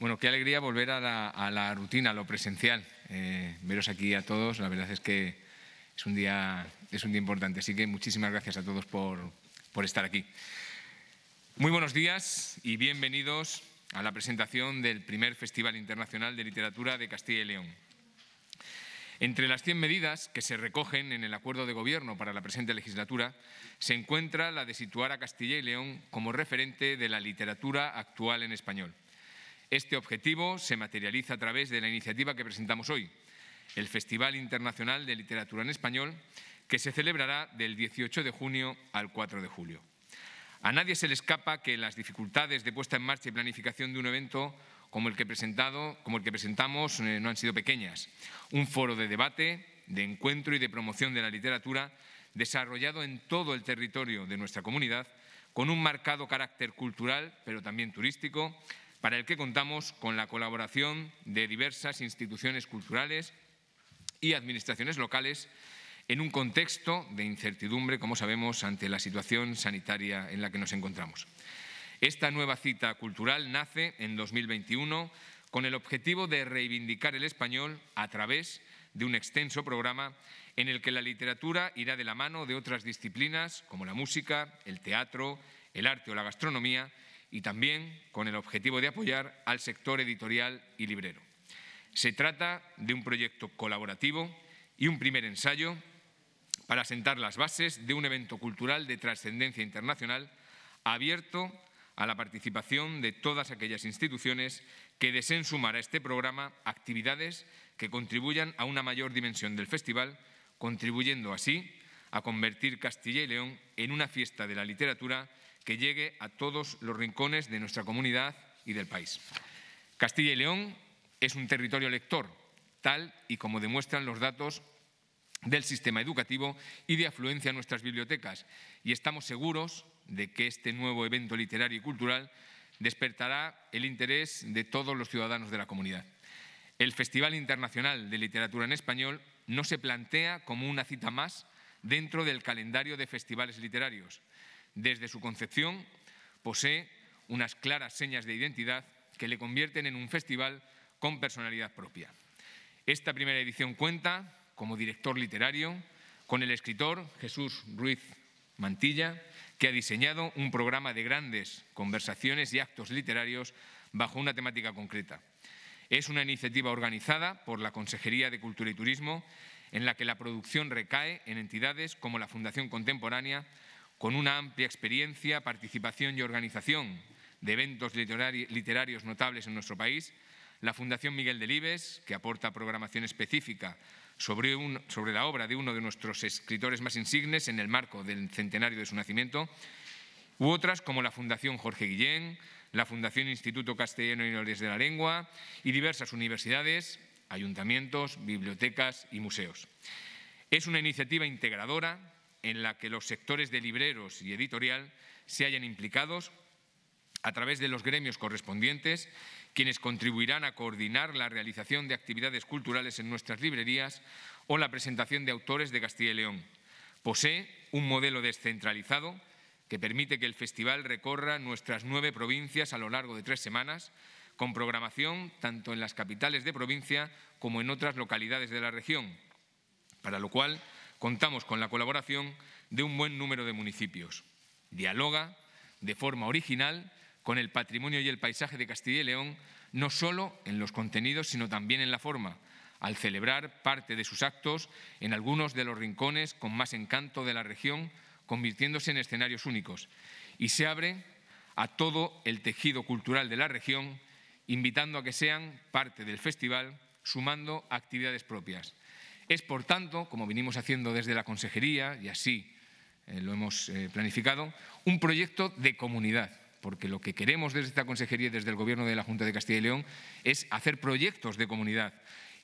Bueno, qué alegría volver a la, rutina, a lo presencial. Eh, veros aquí a todos, la verdad es que es un día, importante. Así que muchísimas gracias a todos por, por estar aquí. Muy buenos días y bienvenidos a la presentación del primer Festival Internacional de Literatura de Castilla y León. Entre las 100 medidas que se recogen en el acuerdo de gobierno para la presente legislatura se encuentra la de situar a Castilla y León como referente de la literatura actual en español este objetivo se materializa a través de la iniciativa que presentamos hoy, el Festival Internacional de Literatura en Español, que se celebrará del 18 de junio al 4 de julio. A nadie se le escapa que las dificultades de puesta en marcha y planificación de un evento como el que, como el que presentamos eh, no han sido pequeñas. Un foro de debate, de encuentro y de promoción de la literatura desarrollado en todo el territorio de nuestra comunidad, con un marcado carácter cultural, pero también turístico, para el que contamos con la colaboración de diversas instituciones culturales y administraciones locales en un contexto de incertidumbre, como sabemos, ante la situación sanitaria en la que nos encontramos. Esta nueva cita cultural nace en 2021 con el objetivo de reivindicar el español a través de un extenso programa en el que la literatura irá de la mano de otras disciplinas como la música, el teatro, el arte o la gastronomía y también con el objetivo de apoyar al sector editorial y librero. Se trata de un proyecto colaborativo y un primer ensayo para sentar las bases de un evento cultural de trascendencia internacional abierto a la participación de todas aquellas instituciones que deseen sumar a este programa actividades que contribuyan a una mayor dimensión del festival, contribuyendo así a convertir Castilla y León en una fiesta de la literatura que llegue a todos los rincones de nuestra comunidad y del país. Castilla y León es un territorio lector, tal y como demuestran los datos del sistema educativo y de afluencia a nuestras bibliotecas, y estamos seguros de que este nuevo evento literario y cultural despertará el interés de todos los ciudadanos de la comunidad. El Festival Internacional de Literatura en Español no se plantea como una cita más dentro del calendario de festivales literarios, desde su concepción posee unas claras señas de identidad que le convierten en un festival con personalidad propia. Esta primera edición cuenta, como director literario, con el escritor Jesús Ruiz Mantilla, que ha diseñado un programa de grandes conversaciones y actos literarios bajo una temática concreta. Es una iniciativa organizada por la Consejería de Cultura y Turismo en la que la producción recae en entidades como la Fundación Contemporánea, con una amplia experiencia, participación y organización de eventos literarios notables en nuestro país, la Fundación Miguel Delibes, que aporta programación específica sobre, la obra de uno de nuestros escritores más insignes en el marco del centenario de su nacimiento, u otras como la Fundación Jorge Guillén, la Fundación Instituto Castellano y de la Lengua y diversas universidades, ayuntamientos, bibliotecas y museos. Es una iniciativa integradora en la que los sectores de libreros y editorial se hayan implicados a través de los gremios correspondientes, quienes contribuirán a coordinar la realización de actividades culturales en nuestras librerías o la presentación de autores de Castilla y León. Posee un modelo descentralizado que permite que el festival recorra nuestras nueve provincias a lo largo de tres semanas, con programación tanto en las capitales de provincia como en otras localidades de la región, para lo cual contamos con la colaboración de un buen número de municipios. Dialoga de forma original con el patrimonio y el paisaje de Castilla y León, no solo en los contenidos, sino también en la forma, al celebrar parte de sus actos en algunos de los rincones con más encanto de la región, convirtiéndose en escenarios únicos. Y se abre a todo el tejido cultural de la región, invitando a que sean parte del festival, sumando actividades propias. Es, por tanto, como venimos haciendo desde la Consejería, y así eh, lo hemos eh, planificado, un proyecto de comunidad, porque lo que queremos desde esta Consejería y desde el Gobierno de la Junta de Castilla y León es hacer proyectos de comunidad.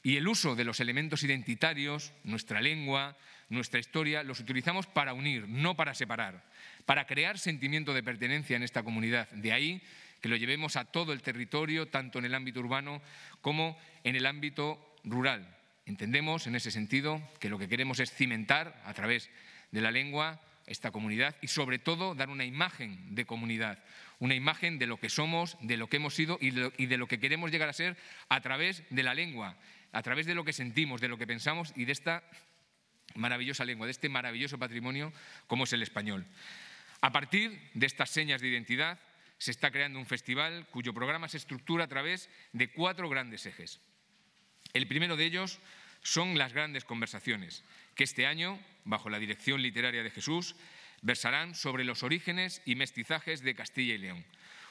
Y el uso de los elementos identitarios, nuestra lengua, nuestra historia, los utilizamos para unir, no para separar, para crear sentimiento de pertenencia en esta comunidad. De ahí que lo llevemos a todo el territorio, tanto en el ámbito urbano como en el ámbito rural. Entendemos, en ese sentido, que lo que queremos es cimentar a través de la lengua esta comunidad y sobre todo dar una imagen de comunidad, una imagen de lo que somos, de lo que hemos sido y de lo, que queremos llegar a ser a través de la lengua, a través de lo que sentimos, de lo que pensamos y de esta maravillosa lengua, de este maravilloso patrimonio como es el español. A partir de estas señas de identidad se está creando un festival cuyo programa se estructura a través de cuatro grandes ejes. El primero de ellos son las grandes conversaciones, que este año, bajo la dirección literaria de Jesús, versarán sobre los orígenes y mestizajes de Castilla y León,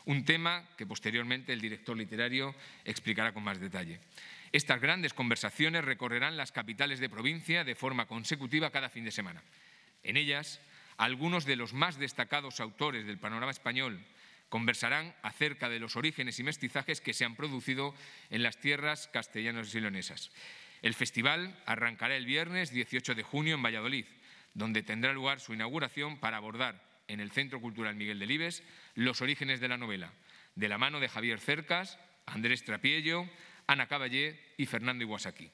un tema que posteriormente el director literario explicará con más detalle. Estas grandes conversaciones recorrerán las capitales de provincia de forma consecutiva cada fin de semana. En ellas, algunos de los más destacados autores del panorama español conversarán acerca de los orígenes y mestizajes que se han producido en las tierras castellanas y leonesas. El festival arrancará el viernes 18 de junio en Valladolid, donde tendrá lugar su inauguración para abordar en el Centro Cultural Miguel de Libes los orígenes de la novela, de la mano de Javier Cercas, Andrés Trapiello, Ana Caballé y Fernando Iwasaki.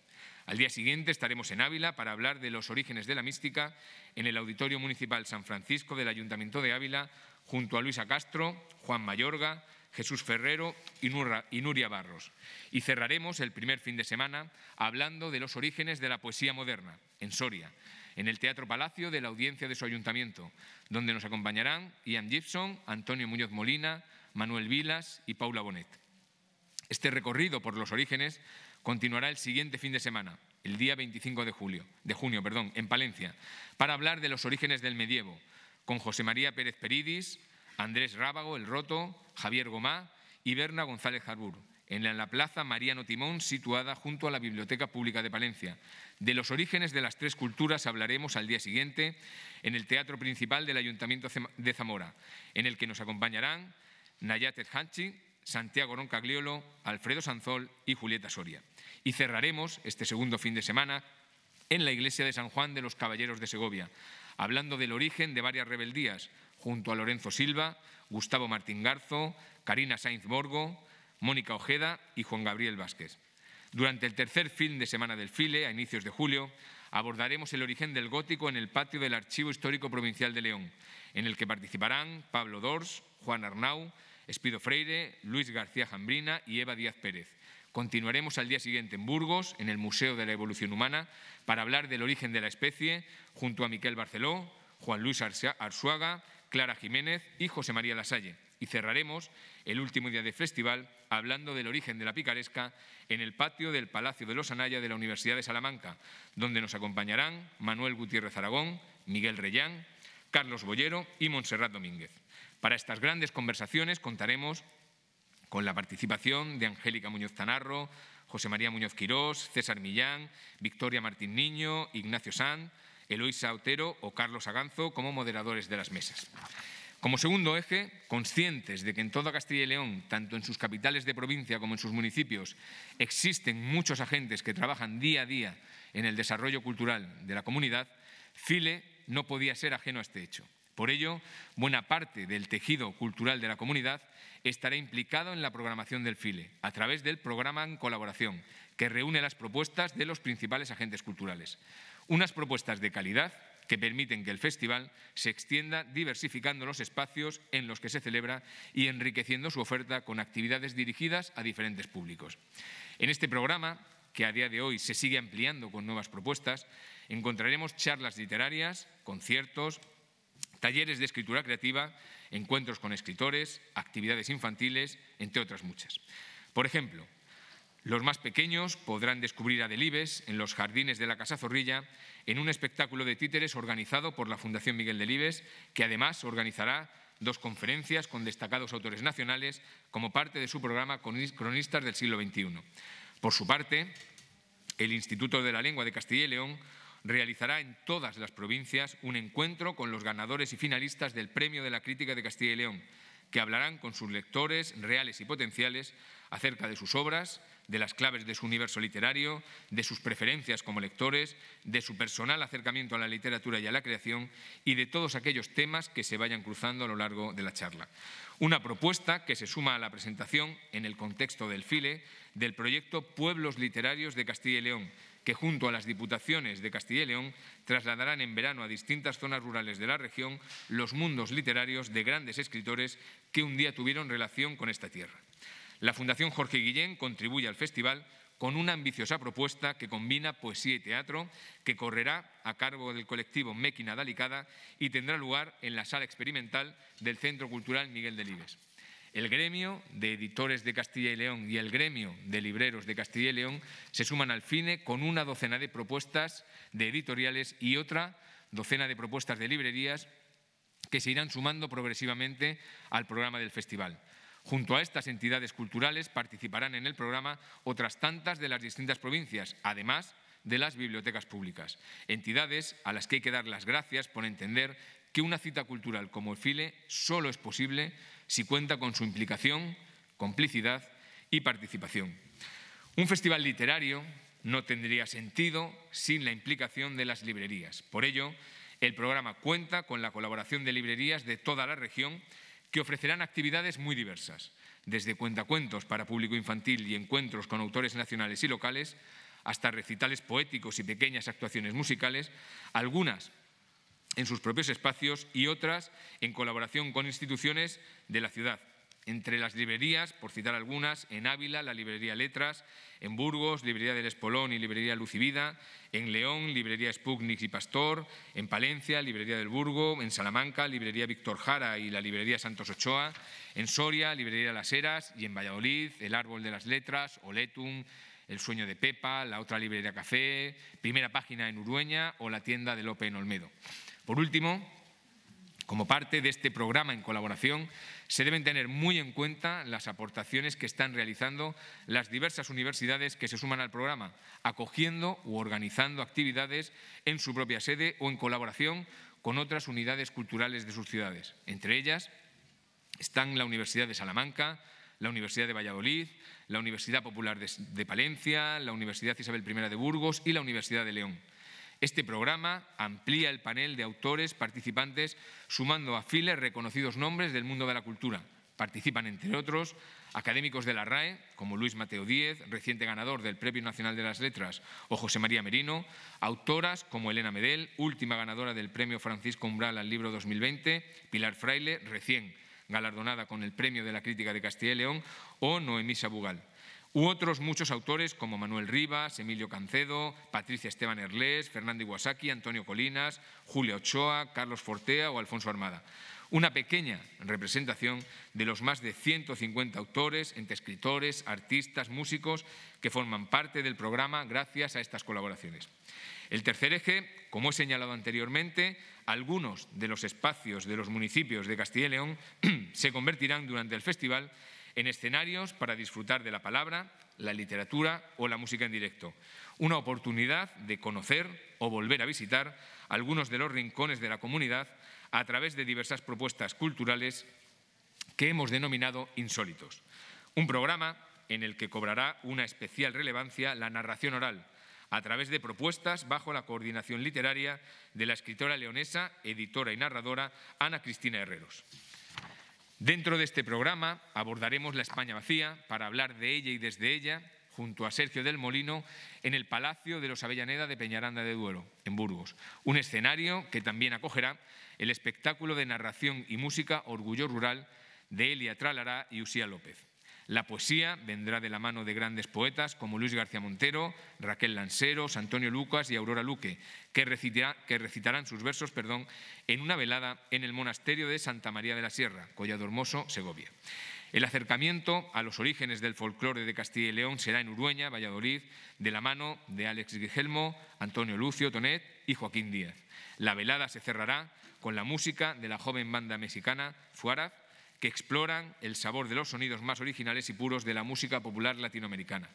Al día siguiente estaremos en Ávila para hablar de los orígenes de la mística en el Auditorio Municipal San Francisco del Ayuntamiento de Ávila junto a Luisa Castro, Juan Mayorga, Jesús Ferrero y Nuria Barros. Y cerraremos el primer fin de semana hablando de los orígenes de la poesía moderna en Soria, en el Teatro Palacio de la Audiencia de su Ayuntamiento, donde nos acompañarán Ian Gibson, Antonio Muñoz Molina, Manuel Vilas y Paula Bonet. Este recorrido por los orígenes continuará el siguiente fin de semana, el día 25 de, julio, de junio, perdón, en Palencia, para hablar de los orígenes del medievo, con José María Pérez Peridis, Andrés Rábago, El Roto, Javier Gomá y Berna González Jarbur, en la Plaza Mariano Timón, situada junto a la Biblioteca Pública de Palencia. De los orígenes de las tres culturas hablaremos al día siguiente en el Teatro Principal del Ayuntamiento de Zamora, en el que nos acompañarán Nayate Hanchi, Santiago Roncagliolo, Alfredo Sanzol y Julieta Soria. Y cerraremos este segundo fin de semana en la iglesia de San Juan de los Caballeros de Segovia, hablando del origen de varias rebeldías, junto a Lorenzo Silva, Gustavo Martín Garzo, Karina Sainz Borgo, Mónica Ojeda y Juan Gabriel Vázquez. Durante el tercer fin de Semana del File, a inicios de julio, abordaremos el origen del gótico en el patio del Archivo Histórico Provincial de León, en el que participarán Pablo Dors, Juan Arnau, Espido Freire, Luis García Jambrina y Eva Díaz Pérez. Continuaremos al día siguiente en Burgos, en el Museo de la Evolución Humana, para hablar del origen de la especie, junto a Miquel Barceló, Juan Luis Arzuaga, Clara Jiménez y José María Lasalle. Y cerraremos el último día de festival hablando del origen de la picaresca en el patio del Palacio de los Anaya de la Universidad de Salamanca, donde nos acompañarán Manuel Gutiérrez Aragón, Miguel Reyán, Carlos Bollero y Montserrat Domínguez. Para estas grandes conversaciones contaremos con la participación de Angélica Muñoz Zanarro, José María Muñoz Quirós, César Millán, Victoria Martín Niño, Ignacio San, Eloísa Otero o Carlos Aganzo como moderadores de las mesas. Como segundo eje, conscientes de que en toda Castilla y León, tanto en sus capitales de provincia como en sus municipios, existen muchos agentes que trabajan día a día en el desarrollo cultural de la comunidad, file no podía ser ajeno a este hecho. Por ello, buena parte del tejido cultural de la comunidad estará implicado en la programación del FILE, a través del programa en colaboración, que reúne las propuestas de los principales agentes culturales. Unas propuestas de calidad que permiten que el festival se extienda diversificando los espacios en los que se celebra y enriqueciendo su oferta con actividades dirigidas a diferentes públicos. En este programa, que a día de hoy se sigue ampliando con nuevas propuestas, encontraremos charlas literarias, conciertos, talleres de escritura creativa, encuentros con escritores, actividades infantiles, entre otras muchas. Por ejemplo, los más pequeños podrán descubrir a Delibes en los jardines de la Casa Zorrilla en un espectáculo de títeres organizado por la Fundación Miguel Delibes, que además organizará dos conferencias con destacados autores nacionales como parte de su programa Cronistas del siglo XXI. Por su parte, el Instituto de la Lengua de Castilla y León realizará en todas las provincias un encuentro con los ganadores y finalistas del Premio de la Crítica de Castilla y León, que hablarán con sus lectores reales y potenciales acerca de sus obras, de las claves de su universo literario, de sus preferencias como lectores, de su personal acercamiento a la literatura y a la creación y de todos aquellos temas que se vayan cruzando a lo largo de la charla. Una propuesta que se suma a la presentación, en el contexto del FILE, del proyecto Pueblos Literarios de Castilla y León, que junto a las diputaciones de Castilla y León trasladarán en verano a distintas zonas rurales de la región los mundos literarios de grandes escritores que un día tuvieron relación con esta tierra. La Fundación Jorge Guillén contribuye al festival con una ambiciosa propuesta que combina poesía y teatro, que correrá a cargo del colectivo Mequina Dalicada y tendrá lugar en la sala experimental del Centro Cultural Miguel de el gremio de editores de Castilla y León y el gremio de libreros de Castilla y León se suman al FINE con una docena de propuestas de editoriales y otra docena de propuestas de librerías que se irán sumando progresivamente al programa del festival. Junto a estas entidades culturales participarán en el programa otras tantas de las distintas provincias, además de las bibliotecas públicas, entidades a las que hay que dar las gracias por entender que una cita cultural como el FILE solo es posible si cuenta con su implicación, complicidad y participación. Un festival literario no tendría sentido sin la implicación de las librerías. Por ello, el programa cuenta con la colaboración de librerías de toda la región que ofrecerán actividades muy diversas, desde cuentacuentos para público infantil y encuentros con autores nacionales y locales, hasta recitales poéticos y pequeñas actuaciones musicales, algunas en sus propios espacios y otras en colaboración con instituciones de la ciudad. Entre las librerías, por citar algunas, en Ávila, la librería Letras, en Burgos, librería del Espolón y librería lucivida en León, librería Sputnik y Pastor, en Palencia, librería del Burgo, en Salamanca, librería Víctor Jara y la librería Santos Ochoa, en Soria, librería Las Heras y en Valladolid, el Árbol de las Letras, Oletum, el Sueño de Pepa, la otra librería Café, Primera Página en Urueña o la tienda de Lope en Olmedo. Por último, como parte de este programa en colaboración, se deben tener muy en cuenta las aportaciones que están realizando las diversas universidades que se suman al programa, acogiendo u organizando actividades en su propia sede o en colaboración con otras unidades culturales de sus ciudades. Entre ellas están la Universidad de Salamanca, la Universidad de Valladolid, la Universidad Popular de, Palencia, la Universidad Isabel I de Burgos y la Universidad de León. Este programa amplía el panel de autores participantes sumando a file reconocidos nombres del mundo de la cultura. Participan, entre otros, académicos de la RAE, como Luis Mateo Díez, reciente ganador del Premio Nacional de las Letras, o José María Merino, autoras como Elena Medel, última ganadora del Premio Francisco Umbral al Libro 2020, Pilar Fraile, recién galardonada con el Premio de la Crítica de Castilla y León, o Noemí Bugal u otros muchos autores como Manuel Rivas, Emilio Cancedo, Patricia Esteban Erlés, Fernando Iwasaki, Antonio Colinas, Julio Ochoa, Carlos Fortea o Alfonso Armada. Una pequeña representación de los más de 150 autores, entre escritores, artistas, músicos que forman parte del programa gracias a estas colaboraciones. El tercer eje, como he señalado anteriormente, algunos de los espacios de los municipios de Castilla y León se convertirán durante el festival en escenarios para disfrutar de la palabra, la literatura o la música en directo. Una oportunidad de conocer o volver a visitar algunos de los rincones de la comunidad a través de diversas propuestas culturales que hemos denominado insólitos. Un programa en el que cobrará una especial relevancia la narración oral, a través de propuestas bajo la coordinación literaria de la escritora leonesa, editora y narradora Ana Cristina Herreros. Dentro de este programa abordaremos la España vacía para hablar de ella y desde ella, junto a Sergio del Molino, en el Palacio de los Avellaneda de Peñaranda de Duero, en Burgos. Un escenario que también acogerá el espectáculo de narración y música Orgullo Rural de Elia Tralará y Usía López. La poesía vendrá de la mano de grandes poetas como Luis García Montero, Raquel Lanceros, Antonio Lucas y Aurora Luque, que, recitarán sus versos perdón, en una velada en el monasterio de Santa María de la Sierra, Collado Hermoso, Segovia. El acercamiento a los orígenes del folclore de Castilla y León será en Urueña, Valladolid, de la mano de Alex Guigelmo, Antonio Lucio Tonet y Joaquín Díaz. La velada se cerrará con la música de la joven banda mexicana Fuaraz que exploran el sabor de los sonidos más originales y puros de la música popular latinoamericana.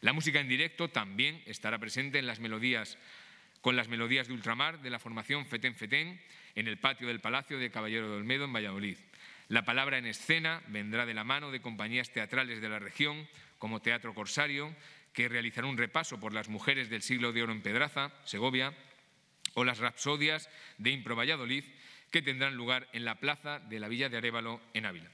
La música en directo también estará presente en las melodías, con las melodías de ultramar de la formación Feten Fetén en el patio del Palacio de Caballero de Olmedo en Valladolid. La palabra en escena vendrá de la mano de compañías teatrales de la región, como Teatro Corsario, que realizará un repaso por las mujeres del siglo de oro en Pedraza, Segovia, o las rapsodias de Impro Valladolid, que tendrán lugar en la plaza de la Villa de Arévalo, en Ávila.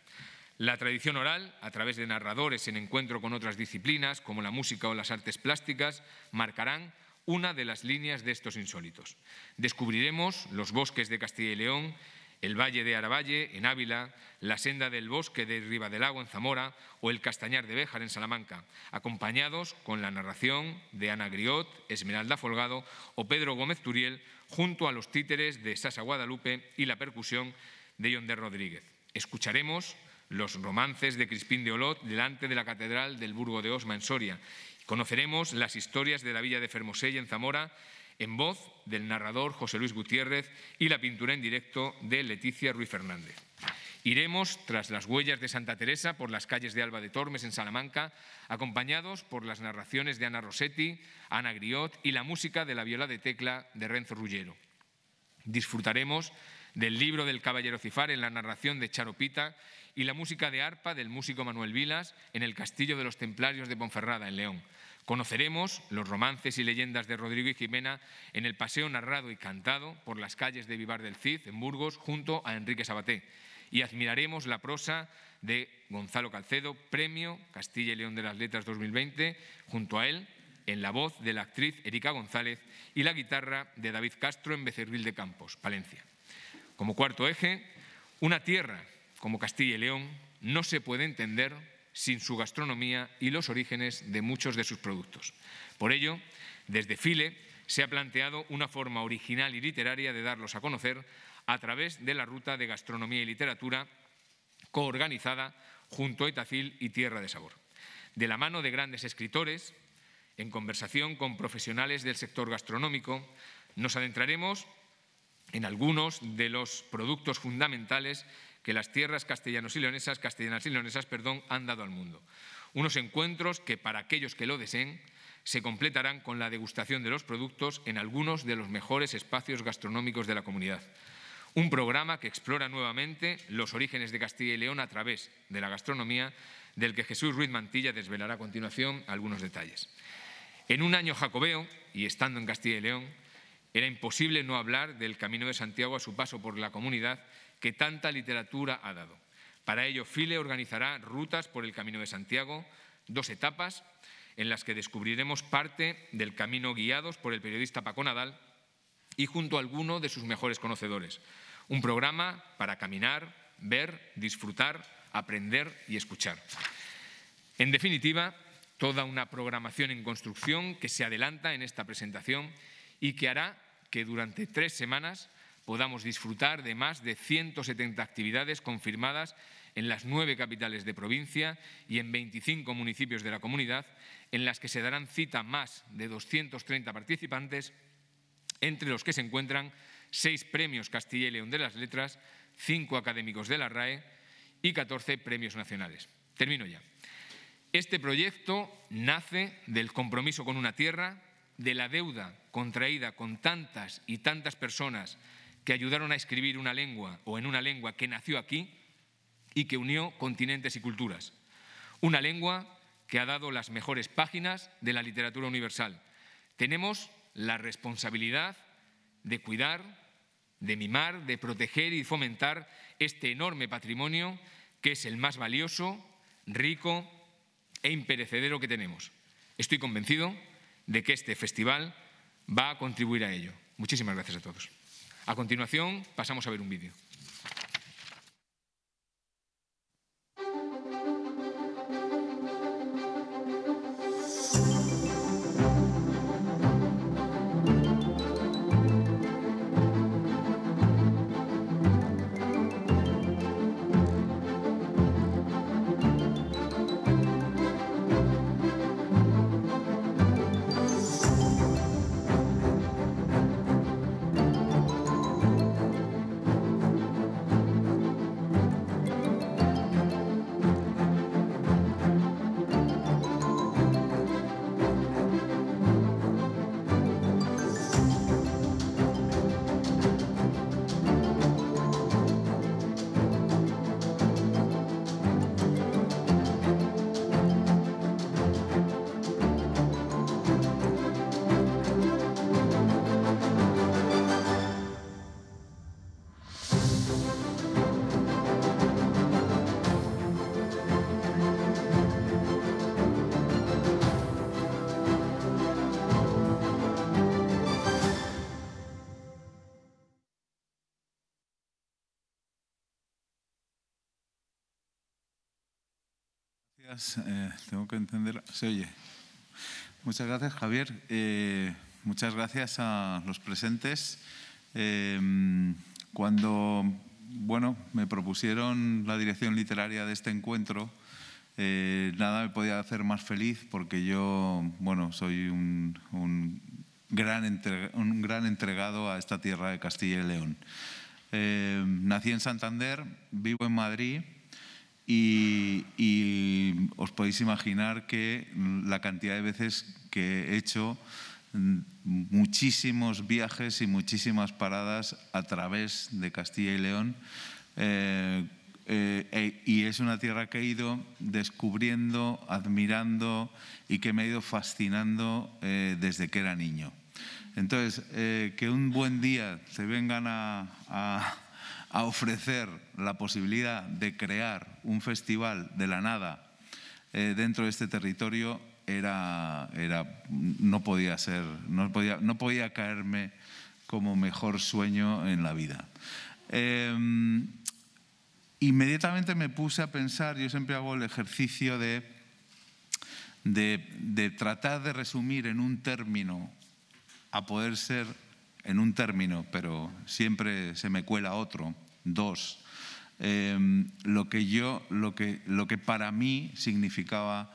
La tradición oral, a través de narradores en encuentro con otras disciplinas, como la música o las artes plásticas, marcarán una de las líneas de estos insólitos. Descubriremos los bosques de Castilla y León, el Valle de Aravalle, en Ávila, la Senda del Bosque de Ribadelago, en Zamora, o el Castañar de Béjar, en Salamanca, acompañados con la narración de Ana Griot, Esmeralda Folgado o Pedro Gómez Turiel, junto a los títeres de Sasa Guadalupe y la percusión de Yonder Rodríguez. Escucharemos los romances de Crispín de Olot delante de la Catedral del Burgo de Osma en Soria. Conoceremos las historias de la villa de Fermosella en Zamora en voz del narrador José Luis Gutiérrez y la pintura en directo de Leticia Ruiz Fernández. Iremos tras las huellas de Santa Teresa por las calles de Alba de Tormes en Salamanca, acompañados por las narraciones de Ana Rossetti, Ana Griot y la música de la viola de tecla de Renzo Rullero. Disfrutaremos del libro del Caballero Cifar en la narración de Charopita y la música de arpa del músico Manuel Vilas en el Castillo de los Templarios de Ponferrada, en León. Conoceremos los romances y leyendas de Rodrigo y Jimena en el paseo narrado y cantado por las calles de Vivar del Cid, en Burgos, junto a Enrique Sabaté y admiraremos la prosa de Gonzalo Calcedo, Premio Castilla y León de las Letras 2020, junto a él en la voz de la actriz Erika González y la guitarra de David Castro en Becerril de Campos, Palencia. Como cuarto eje, una tierra como Castilla y León no se puede entender sin su gastronomía y los orígenes de muchos de sus productos. Por ello, desde File se ha planteado una forma original y literaria de darlos a conocer a través de la ruta de gastronomía y literatura coorganizada junto a Itafil y Tierra de Sabor, de la mano de grandes escritores, en conversación con profesionales del sector gastronómico, nos adentraremos en algunos de los productos fundamentales que las tierras castellanos y leonesas, castellanas y leonesas, perdón, han dado al mundo. Unos encuentros que para aquellos que lo deseen se completarán con la degustación de los productos en algunos de los mejores espacios gastronómicos de la comunidad un programa que explora nuevamente los orígenes de Castilla y León a través de la gastronomía, del que Jesús Ruiz Mantilla desvelará a continuación algunos detalles. En un año jacobeo, y estando en Castilla y León, era imposible no hablar del Camino de Santiago a su paso por la comunidad que tanta literatura ha dado. Para ello, File organizará rutas por el Camino de Santiago, dos etapas en las que descubriremos parte del camino guiados por el periodista Paco Nadal y junto a alguno de sus mejores conocedores, un programa para caminar, ver, disfrutar, aprender y escuchar. En definitiva, toda una programación en construcción que se adelanta en esta presentación y que hará que durante tres semanas podamos disfrutar de más de 170 actividades confirmadas en las nueve capitales de provincia y en 25 municipios de la comunidad, en las que se darán cita más de 230 participantes, entre los que se encuentran seis premios Castilla y León de las Letras, cinco académicos de la RAE y 14 premios nacionales. Termino ya. Este proyecto nace del compromiso con una tierra, de la deuda contraída con tantas y tantas personas que ayudaron a escribir una lengua o en una lengua que nació aquí y que unió continentes y culturas. Una lengua que ha dado las mejores páginas de la literatura universal. Tenemos la responsabilidad de cuidar, de mimar, de proteger y fomentar este enorme patrimonio que es el más valioso, rico e imperecedero que tenemos. Estoy convencido de que este festival va a contribuir a ello. Muchísimas gracias a todos. A continuación pasamos a ver un vídeo. oye. Muchas gracias, Javier. Eh, muchas gracias a los presentes. Em, cuando bueno, me propusieron la dirección literaria de este encuentro, eh, nada me podía hacer más feliz porque yo bueno, soy un, gran, un gran entregado a esta tierra de Castilla y León. Em, nací en Santander, vivo en Madrid y, os podéis imaginar que mm, la cantidad de veces que he hecho mm, muchísimos viajes y muchísimas paradas a través de Castilla y León. Eh, eh, e, y es una tierra que he ido descubriendo, admirando y que me ha ido fascinando eh, desde que era niño. Entonces, que un buen día se vengan a a ofrecer la posibilidad de crear un festival de la nada eh, dentro de este territorio era, era, no podía ser, no podía, no podía caerme como mejor sueño en la vida. Eh, inmediatamente me puse a pensar, yo siempre hago el ejercicio de, de tratar de resumir en un término, a poder ser en un término, pero siempre se me cuela otro, Dos, em, lo que yo, lo que, lo que para mí significaba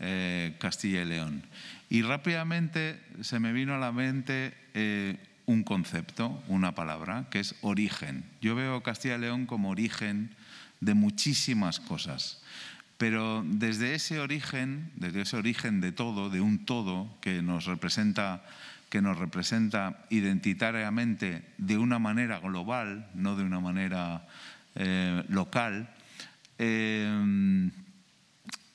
eh, Castilla y León. Y rápidamente se me vino a la mente eh, un concepto, una palabra, que es origen. Yo veo Castilla y León como origen de muchísimas cosas. Pero desde ese origen, desde ese origen de todo, de un todo que nos representa que nos representa identitariamente de una manera global, no de una manera eh, local, eh,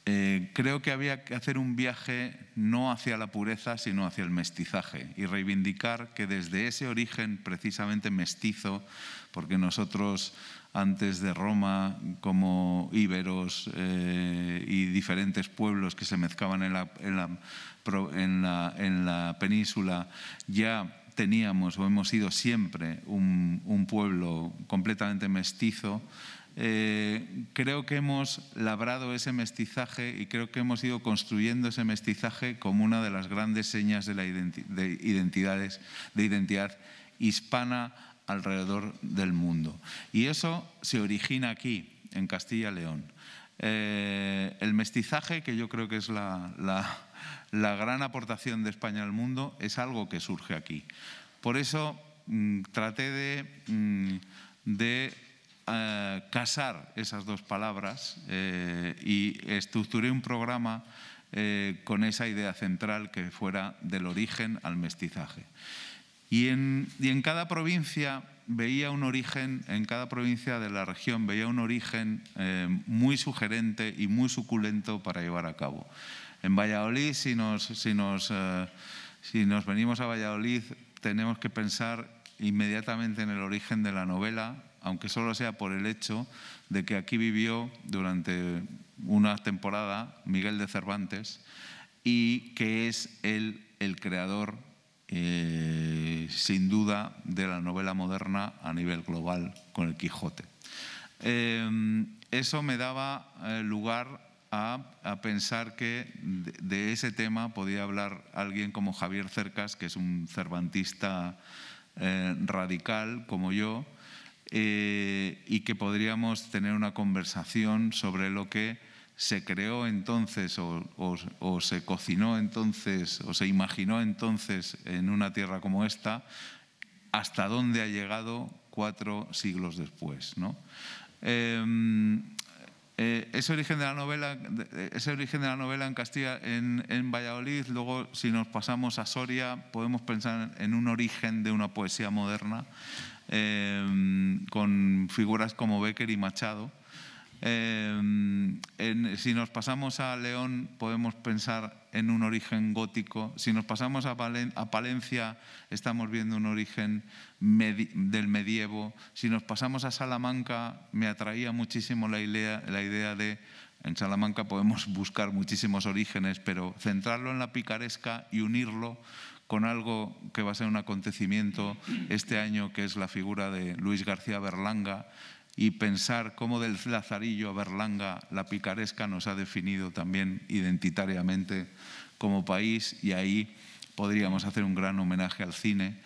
eh, creo que había que hacer un viaje no hacia la pureza, sino hacia el mestizaje y reivindicar que desde ese origen precisamente mestizo, porque nosotros antes de Roma, como íberos eh, y diferentes pueblos que se mezclaban en la, península, ya teníamos o hemos sido siempre un, un pueblo completamente mestizo eh, creo que hemos labrado ese mestizaje y creo que hemos ido construyendo ese mestizaje como una de las grandes señas de, identidades, de identidad hispana alrededor del mundo. Y eso se origina aquí, en Castilla León. Eh, el mestizaje, que yo creo que es la, la gran aportación de España al mundo, es algo que surge aquí. Por eso mm, traté de, mm, de eh, casar esas dos palabras eh, y estructuré un programa eh, con esa idea central que fuera del origen al mestizaje. Y en, y en, cada provincia veía un origen, en cada provincia de la región veía un origen muy sugerente y muy suculento para llevar a cabo. En Valladolid, si nos, si nos, si nos venimos a Valladolid, tenemos que pensar inmediatamente en el origen de la novela, aunque solo sea por el hecho de que aquí vivió durante una temporada Miguel de Cervantes y que es el creador, eh, sin duda, de la novela moderna a nivel global con el Quijote. Eh, eso me daba eh, lugar a, pensar que de, ese tema podía hablar alguien como Javier Cercas, que es un cervantista radical como yo, eh, y que podríamos tener una conversación sobre lo que se creó entonces o, se cocinó entonces o se imaginó entonces en una tierra como esta, hasta dónde ha llegado cuatro siglos después. ¿no? Em, eh, ese, origen de la novela, ese origen de la novela en Castilla, en, en Valladolid, luego si nos pasamos a Soria podemos pensar en un origen de una poesía moderna. Em, con figuras como Becker y Machado. Em, si nos pasamos a León podemos pensar en un origen gótico, si nos pasamos a, a Palencia estamos viendo un origen del medievo, si nos pasamos a Salamanca me atraía muchísimo la idea, la idea de en Salamanca podemos buscar muchísimos orígenes, pero centrarlo en la picaresca y unirlo con algo que va a ser un acontecimiento este año, que es la figura de Luis García Berlanga, y pensar cómo del Lazarillo a Berlanga la picaresca nos ha definido también identitariamente como país, y ahí podríamos hacer un gran homenaje al cine.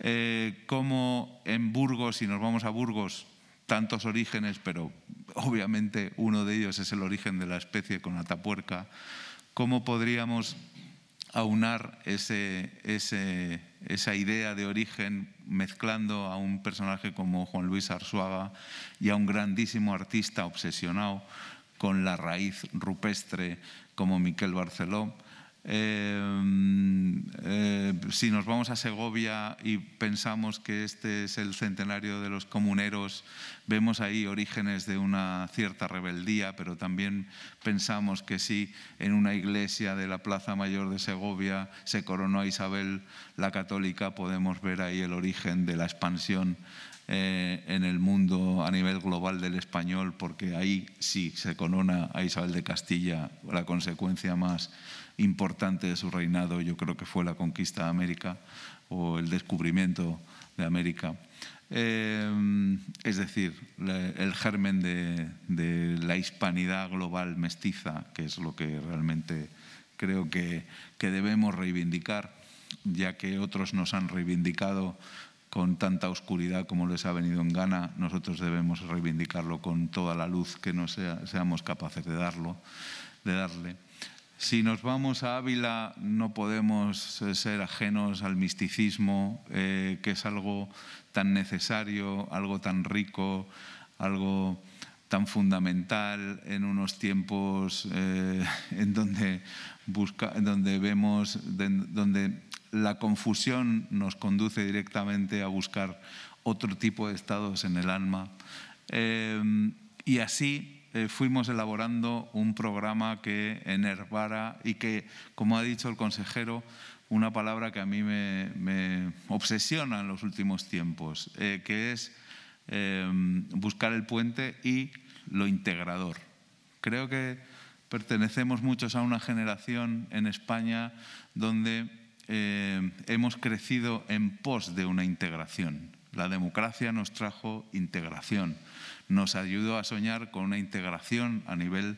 Eh, cómo en Burgos, si nos vamos a Burgos, tantos orígenes, pero obviamente uno de ellos es el origen de la especie con Atapuerca, cómo podríamos aunar ese, esa idea de origen mezclando a un personaje como Juan Luis Arzuaga y a un grandísimo artista obsesionado con la raíz rupestre como Miquel Barceló eh, mm, eh, si nos vamos a Segovia y pensamos que este es el centenario de los comuneros, vemos ahí orígenes de una cierta rebeldía, pero también pensamos que sí, en una iglesia de la Plaza Mayor de Segovia se coronó a Isabel la Católica, podemos ver ahí el origen de la expansión eh, en el mundo a nivel global del español, porque ahí sí se corona a Isabel de Castilla, la consecuencia más importante de su reinado, yo creo que fue la conquista de América o el descubrimiento de América. Eh, es decir, el germen de, la hispanidad global mestiza, que es lo que realmente creo que, que debemos reivindicar, ya que otros nos han reivindicado con tanta oscuridad como les ha venido en gana, nosotros debemos reivindicarlo con toda la luz que no seamos capaces de darlo, de darle. Si nos vamos a Ávila, no podemos eh, ser ajenos al misticismo, eh, que es algo tan necesario, algo tan rico, algo tan fundamental en unos tiempos eh, en donde, donde vemos, donde la confusión nos conduce directamente a buscar otro tipo de estados en el alma. y así eh, fuimos elaborando un programa que enervara y que, como ha dicho el consejero, una palabra que a mí me, obsesiona en los últimos tiempos, eh, que es em, buscar el puente y lo integrador. Creo que pertenecemos muchos a una generación en España donde em, hemos crecido en pos de una integración. La democracia nos trajo integración nos ayudó a soñar con una integración a nivel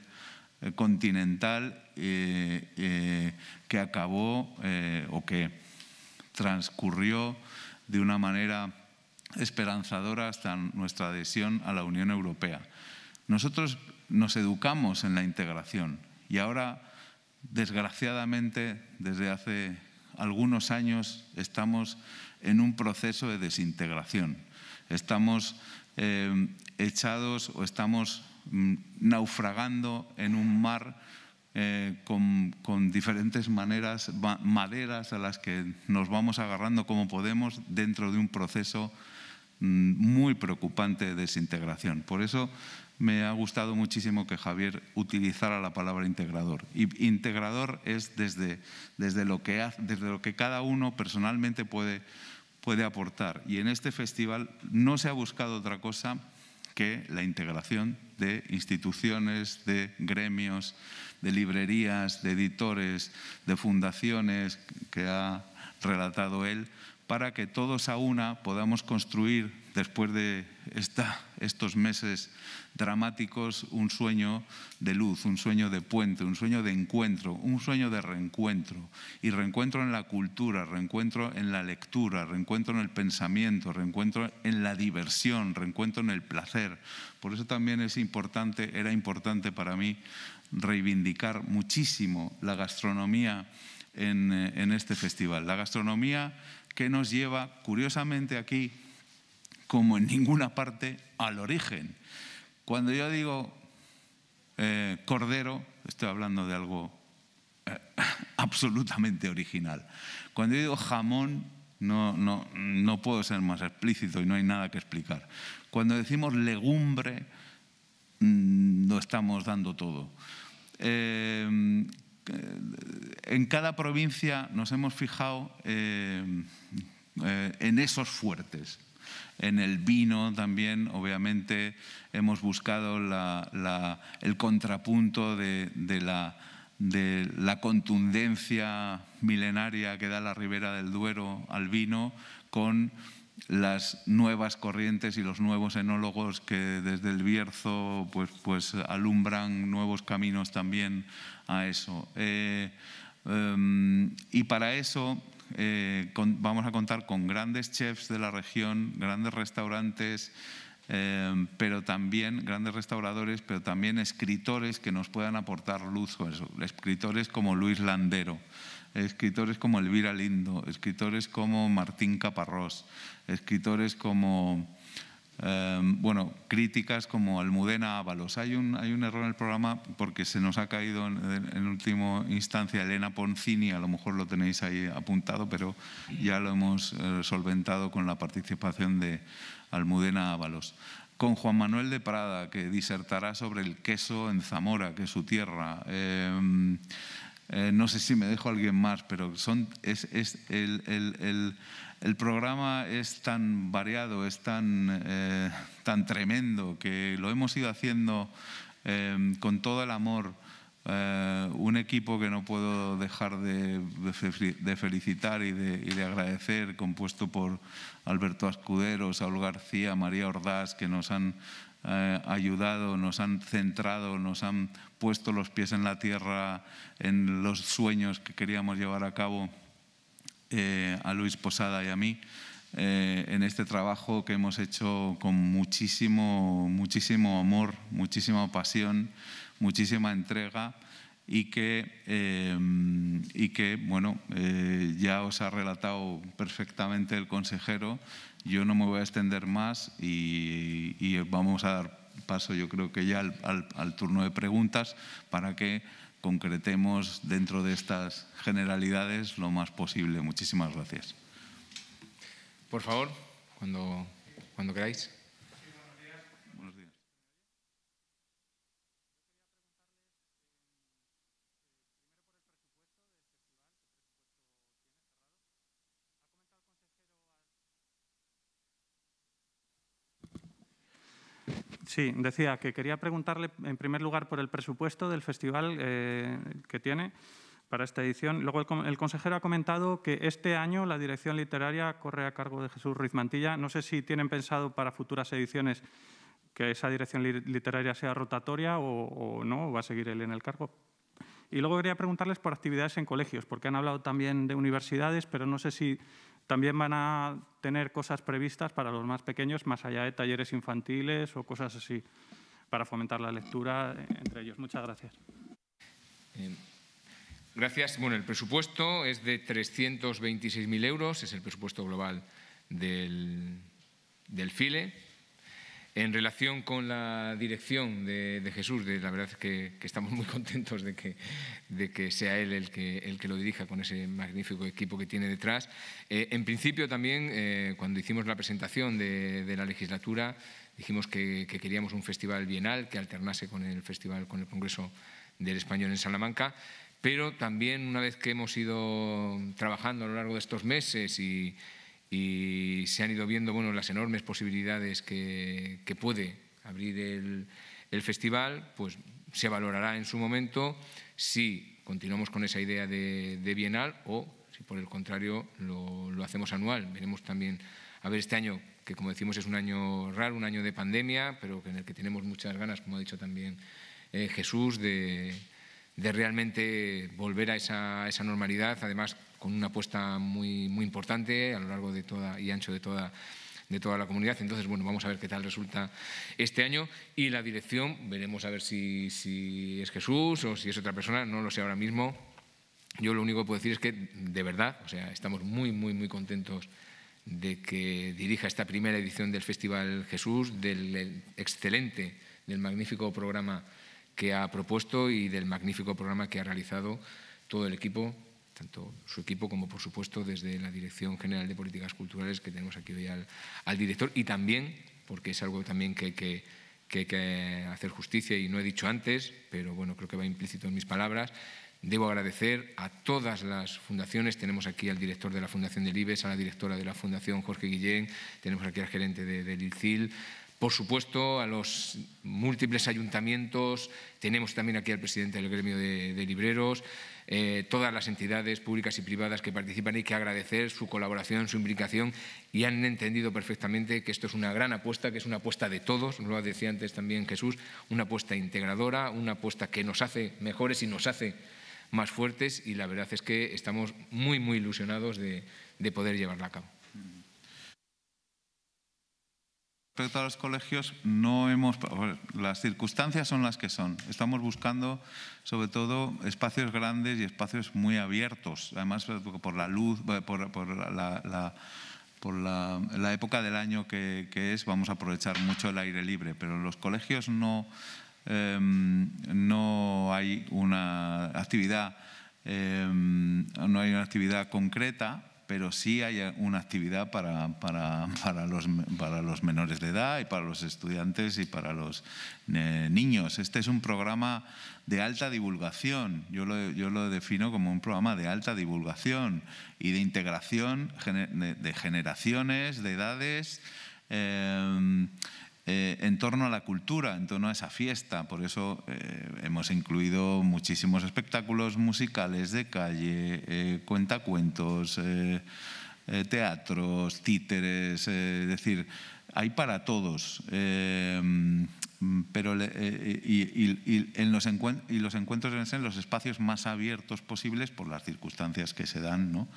eh, continental eh, eh, que acabó o que transcurrió de una manera esperanzadora hasta nuestra adhesión a la Unión Europea. Nosotros nos educamos en la integración y ahora, desgraciadamente, desde hace algunos años estamos en un proceso de desintegración. Estamos eh, echados o estamos mm, naufragando en un mar eh, con, diferentes maneras, maderas a las que nos vamos agarrando como podemos dentro de un proceso mm, muy preocupante de desintegración. Por eso me ha gustado muchísimo que Javier utilizara la palabra integrador. Y integrador es desde, desde, lo, que, desde lo que cada uno personalmente puede puede aportar. Y en este festival no se ha buscado otra cosa que la integración de instituciones, de gremios, de librerías, de editores, de fundaciones que ha relatado él para que todos a una podamos construir, después de estos meses dramáticos, un sueño de luz, un sueño de puente, un sueño de encuentro, un sueño de reencuentro. Y reencuentro en la cultura, reencuentro en la lectura, reencuentro en el pensamiento, reencuentro en la diversión, reencuentro en el placer. Por eso también es importante, era importante para mí reivindicar muchísimo la gastronomía eh, en, este festival. La gastronomía que nos lleva, curiosamente aquí, como en ninguna parte, al origen. Cuando yo digo eh, cordero, estoy hablando de algo eh, absolutamente original. Cuando yo digo jamón, no, no, puedo ser más explícito y no hay nada que explicar. Cuando decimos legumbre, mm, lo estamos dando todo. Eh, en cada provincia nos hemos fijado eh, eh, en esos fuertes. En el vino también, obviamente, hemos buscado el contrapunto de, la, contundencia milenaria que da la ribera del Duero al vino con las nuevas corrientes y los nuevos enólogos que desde el Bierzo pues, pues alumbran nuevos caminos también a eso. Eh, em, y para eso eh, vamos a contar con grandes chefs de la región, grandes restaurantes, em, pero también grandes restauradores, pero también escritores que nos puedan aportar luz con eso. Escritores como Luis Landero, escritores como Elvira Lindo, escritores como Martín Caparrós, escritores como Em, bueno, críticas como Almudena Ábalos. Hay un, hay un error en el programa porque se nos ha caído en, última instancia Elena Poncini, a lo mejor lo tenéis ahí apuntado, pero ya lo hemos eh, solventado con la participación de Almudena Ábalos. Con Juan Manuel de Prada, que disertará sobre el queso en Zamora, que es su tierra. Em, eh, no sé si me dejo alguien más, pero son, es, el, programa es tan variado, es tan, eh, tan tremendo, que lo hemos ido haciendo em, con todo el amor. Eh, un equipo que no puedo dejar de, felicitar y de, y de, agradecer, compuesto por Alberto Ascudero, Saúl García, María Ordaz, que nos han eh, ayudado, nos han centrado, nos han puesto los pies en la tierra, en los sueños que queríamos llevar a cabo eh, a Luis Posada y a mí. Eh, en este trabajo que hemos hecho con muchísimo, muchísimo amor, muchísima pasión, muchísima entrega y que, eh, y que bueno, eh, ya os ha relatado perfectamente el consejero. Yo no me voy a extender más y, vamos a dar paso yo creo que ya al, turno de preguntas para que concretemos dentro de estas generalidades lo más posible. Muchísimas gracias. Por favor, cuando, cuando queráis. Sí, decía que quería preguntarle en primer lugar por el presupuesto del festival eh, que tiene para esta edición. Luego el, consejero ha comentado que este año la dirección literaria corre a cargo de Jesús Ruiz Mantilla. No sé si tienen pensado para futuras ediciones que esa dirección literaria sea rotatoria o, o no, o va a seguir él en el cargo. Y luego quería preguntarles por actividades en colegios, porque han hablado también de universidades, pero no sé si también van a tener cosas previstas para los más pequeños, más allá de talleres infantiles o cosas así, para fomentar la lectura eh, entre ellos. Muchas gracias. Em, gracias. Bueno, el presupuesto es de 326.000 euros, es el presupuesto global del FILE. En relación con la dirección de, Jesús, de, la verdad es que, estamos muy contentos de que, de que sea él el que, el que, lo dirija con ese magnífico equipo que tiene detrás. Eh, en principio también, eh, cuando hicimos la presentación de, de la legislatura, dijimos que, queríamos un festival bienal que alternase con el festival, con el Congreso del Español en Salamanca, pero también una vez que hemos ido trabajando a lo largo de estos meses y y se han ido viendo bueno, las enormes posibilidades que, puede abrir el, festival, pues se valorará en su momento si continuamos con esa idea de, bienal o si por el contrario lo, hacemos anual. Veremos también, a ver, este año, que como decimos es un año raro, un año de pandemia, pero en el que tenemos muchas ganas, como ha dicho también eh, Jesús, de, de realmente volver a esa, normalidad, además con una apuesta muy, muy importante a lo largo de toda y ancho de toda de toda la comunidad. Entonces, bueno, vamos a ver qué tal resulta este año. Y la dirección, veremos a ver si, si, es Jesús o si es otra persona, no lo sé ahora mismo. Yo lo único que puedo decir es que, de verdad, o sea, estamos muy, muy, muy contentos de que dirija esta primera edición del Festival Jesús, del excelente, del magnífico programa que ha propuesto y del magnífico programa que ha realizado todo el equipo, tanto su equipo como, por supuesto, desde la Dirección General de Políticas Culturales, que tenemos aquí hoy al, director, y también, porque es algo también que hay que, hacer justicia y no he dicho antes, pero bueno, creo que va implícito en mis palabras, Debo agradecer a todas las fundaciones. Tenemos aquí al director de la Fundación del IBES, a la directora de la Fundación Jorge Guillén, tenemos aquí al gerente del ILCIL, por supuesto, a los múltiples ayuntamientos, tenemos también aquí al presidente del gremio de, libreros, eh, todas las entidades públicas y privadas que participan hay que agradecer su colaboración, su implicación y han entendido perfectamente que esto es una gran apuesta, que es una apuesta de todos, lo decía antes también Jesús, una apuesta integradora, una apuesta que nos hace mejores y nos hace más fuertes y la verdad es que estamos muy, muy ilusionados de poder llevarla a cabo. respecto a los colegios, no hemos. Las circunstancias son las que son. Estamos buscando, sobre todo, espacios grandes y espacios muy abiertos. Además, por la luz, por, la, por la, época del año que, es, vamos a aprovechar mucho el aire libre, pero en los colegios no, em, no hay una actividad. Em, no hay una actividad concreta pero sí hay una actividad para, para, los, para los menores de edad y para los estudiantes y para los eh, niños. Este es un programa de alta divulgación, yo lo, yo lo defino como un programa de alta divulgación y de integración de, generaciones, de edades. Eh, eh, en torno a la cultura, en torno a esa fiesta. Por eso eh, hemos incluido muchísimos espectáculos musicales de calle, eh, cuentacuentos, teatros, títeres, es decir, hay para todos. Em, pero eh, eh, y, en los y, los encuentros deben ser los espacios más abiertos posibles por las circunstancias que se dan, ¿no?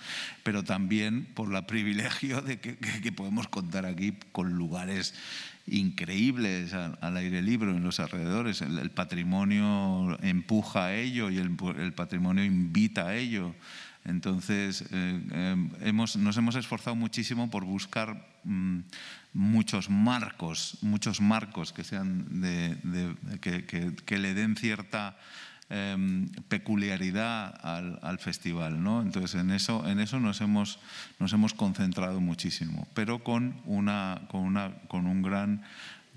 pero también por el privilegio de que, podemos contar aquí con lugares increíbles al, aire libre en los alrededores. El, patrimonio empuja a ello y el patrimonio invita a ello. Entonces, eh, em, nos hemos esforzado muchísimo por buscar mm, muchos marcos, muchos marcos que, sean que, le den cierta em, peculiaridad al, festival. ¿no? Entonces, en eso, en eso nos, hemos, concentrado muchísimo, pero con, una, con, una, con gran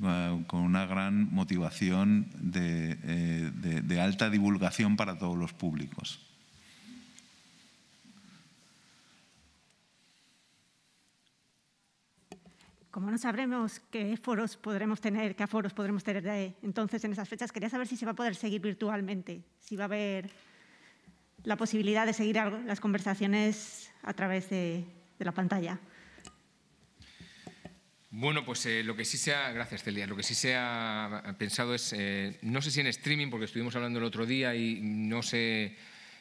eh, una gran motivación eh, de, alta divulgación para todos los públicos. como no sabremos qué foros podremos tener, qué aforos podremos tener entonces en esas fechas, quería saber si se va a poder seguir virtualmente, si va a haber la posibilidad de seguir las conversaciones a través de, la pantalla. Bueno, pues eh, lo que sí se ha, gracias Celia, lo que sí se ha pensado es, eh, no sé si en streaming, porque estuvimos hablando el otro día y no sé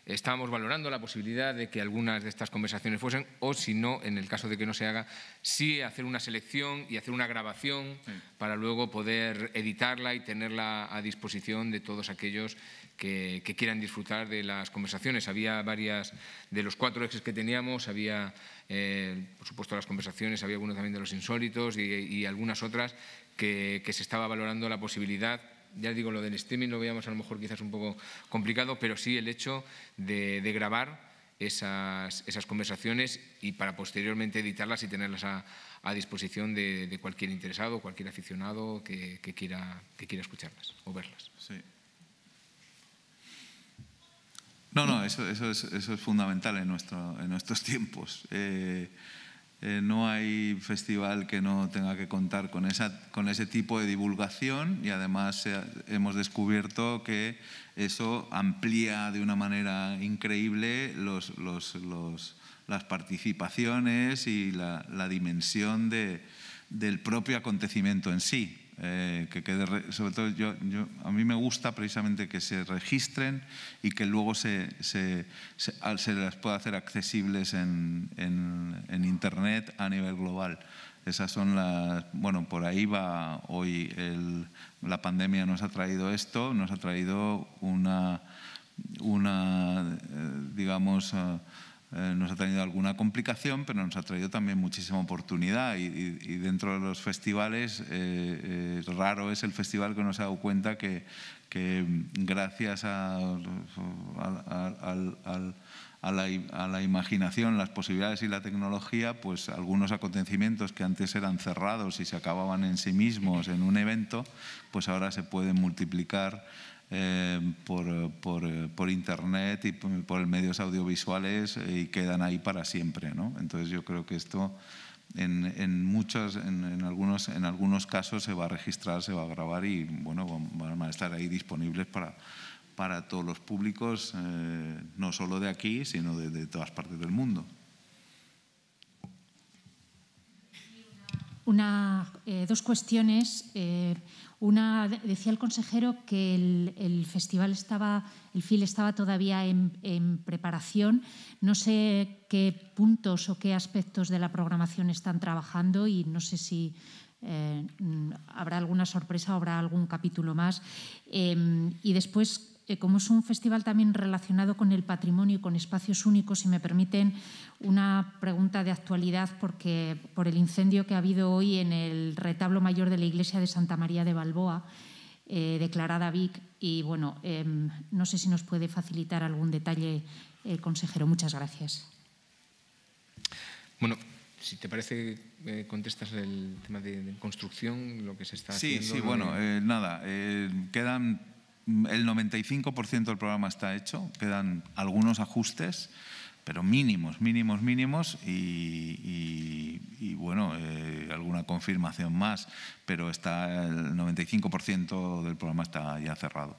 Estábamos valorando la posibilidad de que algunas de estas conversaciones fuesen, o si no, en el caso de que no se haga, sí hacer una selección y hacer una grabación para luego poder editarla y tenerla a disposición de todos aquellos que, quieran disfrutar de las conversaciones. Había varias, de los cuatro ejes que teníamos, había, eh, por supuesto, las conversaciones, había algunos también de los insólitos y, algunas otras que, que se estaba valorando la posibilidad ya digo, lo del streaming lo veíamos a lo mejor quizás un poco complicado, pero sí el hecho de, grabar esas, esas, conversaciones y para posteriormente editarlas y tenerlas a, disposición de, cualquier interesado, cualquier aficionado que, quiera, que quiera escucharlas o verlas. Sí. No, no, eso, es, fundamental en, nuestro, en nuestros tiempos. Eh, eh, no hay festival que no tenga que contar con, esa, con ese tipo de divulgación y además eh, hemos descubierto que eso amplía de una manera increíble las participaciones y la, dimensión del propio acontecimiento en sí. Eh, que quede, sobre todo yo, a mí me gusta precisamente que se registren y que luego se, se, se, las pueda hacer accesibles en, en, Internet a nivel global. Esas son las, bueno, por ahí va hoy, la pandemia nos ha traído esto, nos ha traído una, una eh, digamos, eh, eh, nos ha traído alguna complicación, pero nos ha traído también muchísima oportunidad. Y, dentro de los festivales, eh, eh, raro es el festival que no se ha dado cuenta que, gracias a, la, a, la, imaginación, las posibilidades y la tecnología, pues algunos acontecimientos que antes eran cerrados y se acababan en sí mismos en un evento, pues ahora se pueden multiplicar Em, por, por, Internet y por medios audiovisuales eh, y quedan ahí para siempre. ¿no? Entonces yo creo que esto en, en algunos, en algunos casos se va a registrar, se va a grabar y bueno, van a estar ahí disponibles para, todos los públicos, eh, no solo de aquí, sino de todas partes del mundo. una, eh, dos cuestiones. Eh, una, decía el consejero que el, festival estaba, el FIL estaba todavía en, preparación. No sé qué puntos o qué aspectos de la programación están trabajando y no sé si eh, habrá alguna sorpresa, o habrá algún capítulo más. y después eh, como es un festival también relacionado con el patrimonio y con espacios únicos, si me permiten una pregunta de actualidad porque por el incendio que ha habido hoy en el retablo mayor de la iglesia de Santa María de Balboa, eh, declarada VIC, y bueno, em, no sé si nos puede facilitar algún detalle, eh, consejero. Muchas gracias. Bueno, si te parece, contestas el tema de, construcción, lo que se está haciendo. Sí, sí, bueno, nada, quedan Mm, el 95% del programa está hecho, quedan algunos ajustes, pero mínimos, mínimos, mínimos y, bueno, eh, alguna confirmación más, pero está el 95% del programa está ya cerrado.